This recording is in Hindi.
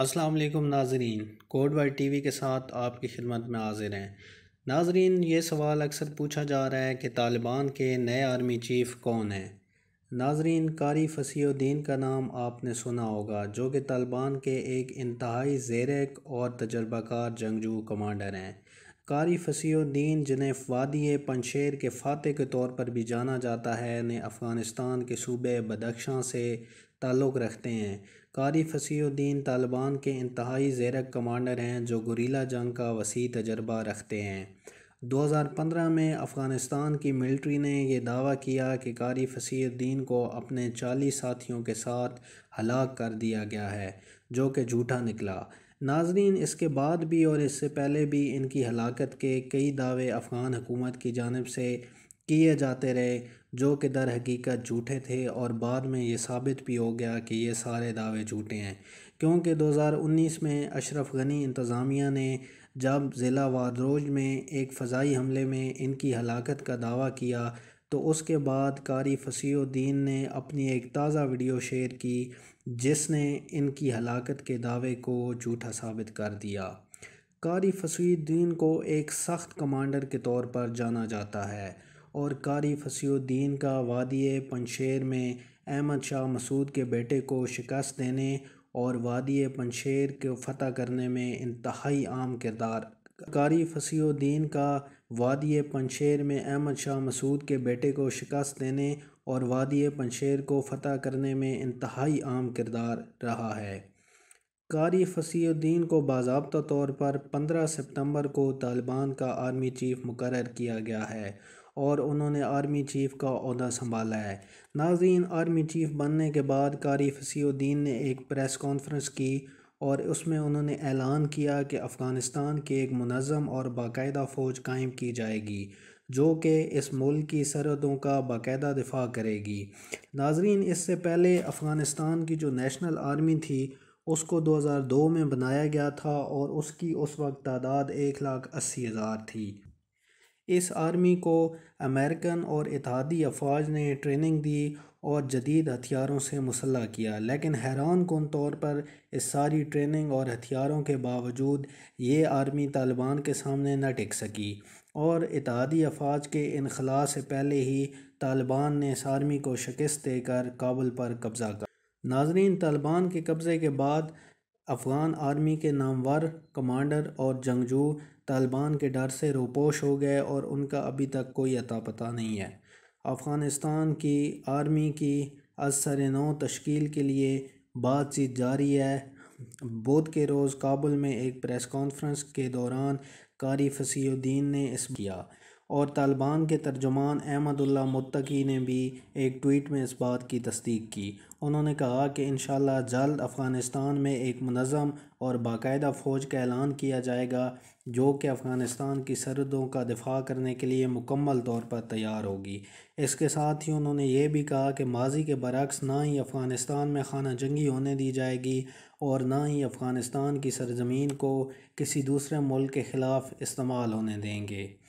अस्सलाम नाजरीन कोड टी टीवी के साथ आपकी खिदमत में हाजिर हैं नाजरीन ये सवाल अक्सर पूछा जा रहा है कि तालिबान के नए आर्मी चीफ़ कौन हैं नाजरीन कारी फसीउद्दीन का नाम आपने सुना होगा जो कि तालिबान के एक इंतहाई जेरक और तजर्बाकार जंगजू कमांडर हैं कारी फसीुद्दीन जिन्हें वादी पनशेर के फ़ातह के तौर पर भी जाना जाता है ने अफ़गानिस्तान के सूबे बदख्शां से ताल्लुक़ रखते हैं कारी फ़सीद्दीन तालिबान के इंतहाई जैरक कमांडर हैं जो गुरीला जंग का वसी तजर्बा रखते हैं 2015 में अफ़गानिस्तान की मिलिट्री ने यह दावा किया कि कारी फसीुद्दीन को अपने चालीस साथियों के साथ हलाक कर दिया गया है जो कि झूठा निकला नाजरीन इसके बाद भी और इससे पहले भी इनकी हलाकत के कई दावे अफ़गान हुकूमत की जानब से किए जाते रहे जो कि दर हकीकत झूठे थे और बाद में ये साबित भी हो गया कि ये सारे दावे झूठे हैं क्योंकि 2019 में अशरफ गनी इंतज़ामिया ने जब ज़िला वारोज में एक फ़जाई हमले में इनकी हलाकत का दावा किया तो उसके बाद कारी फसीद्दीन ने अपनी एक ताज़ा वीडियो शेयर की जिसने इनकी हलाकत के दावे को झूठा साबित कर दिया कारी फसीुद्दीन को एक सख्त कमांडर के तौर पर जाना जाता है और कारी फसीुद्दीन का वादिय पनशेर में अहमद शाह मसूद के बेटे को शिकस्त देने और वादिय पनशेर को फ़तह करने में इंतहाई आम किरदार कारी फसीुद्दीन का वादिय पनशेर में अहमद शाह मसूद के बेटे को शिकस्त देने और वादिय पनशेर को फ़तह करने में इंतहाई आम किरदार रहा है कारी फसीुद्दीन को बाबा तौर पर पंद्रह सितंबर को तालिबान का आर्मी चीफ़ मुकर किया गया है और उन्होंने आर्मी चीफ़ का अहदा संभाला है नाजीन आर्मी चीफ़ बनने के बाद कारी फसीुद्दीन ने एक प्रेस कॉन्फ्रेंस की और उसमें उन्होंने ऐलान किया कि अफ़गानिस्तान की एक मनज़म और बाकायदा फ़ौज कायम की जाएगी जो कि इस मुल्क की सरहदों का बाकायदा दिफा करेगी नाजरीन इससे पहले अफ़गानिस्तान की जो नेशनल आर्मी थी उसको 2002 में बनाया गया था और उसकी उस वक्त तादाद एक लाख अस्सी हज़ार थी इस आर्मी को अमेरिकन और इतिहादी अफवाज ने ट्रेनिंग दी और जदीद हथियारों से मुसल्ह किया लेकिन हैरान कन तौर पर इस सारी ट्रेनिंग और हथियारों के बावजूद ये आर्मी तालिबान के सामने न टिक सकी और इतिहादी अफवाज के इनखला से पहले ही तालिबान ने इस आर्मी को शिकस्त देकर काबुल पर कब्ज़ा कर नाजरीन तालिबान के कब्ज़े के बाद अफ़गान आर्मी के नामवर कमांडर और जंगजू तालिबान के डर से रोपोश हो गए और उनका अभी तक कोई अता पता नहीं है अफ़गानिस्तान की आर्मी की असर नौ तश्कील के लिए बातचीत जारी है बुध के रोज़ काबुल में एक प्रेस कॉन्फ्रेंस के दौरान कारी फसीुद्दीन ने इस किया और तालिबान के तर्जुमान अहमदुल्ला मुत्तकी ने भी एक ट्वीट में इस बात की तस्दीक की उन्होंने कहा कि इन जल्द अफ़गानिस्तान में एक मनज़म और बाकायदा फ़ौज का ऐलान किया जाएगा जो कि अफ़गानिस्तान की सरहदों का दिफा करने के लिए मुकम्मल तौर पर तैयार होगी इसके साथ ही उन्होंने ये भी कहा कि माजी के बरक्स ना ही अफ़गानिस्तान में खाना जंगी होने दी जाएगी और ना ही अफ़गानिस्तान की सरजमीन को किसी दूसरे मुल्क के ख़िलाफ़ इस्तेमाल होने देंगे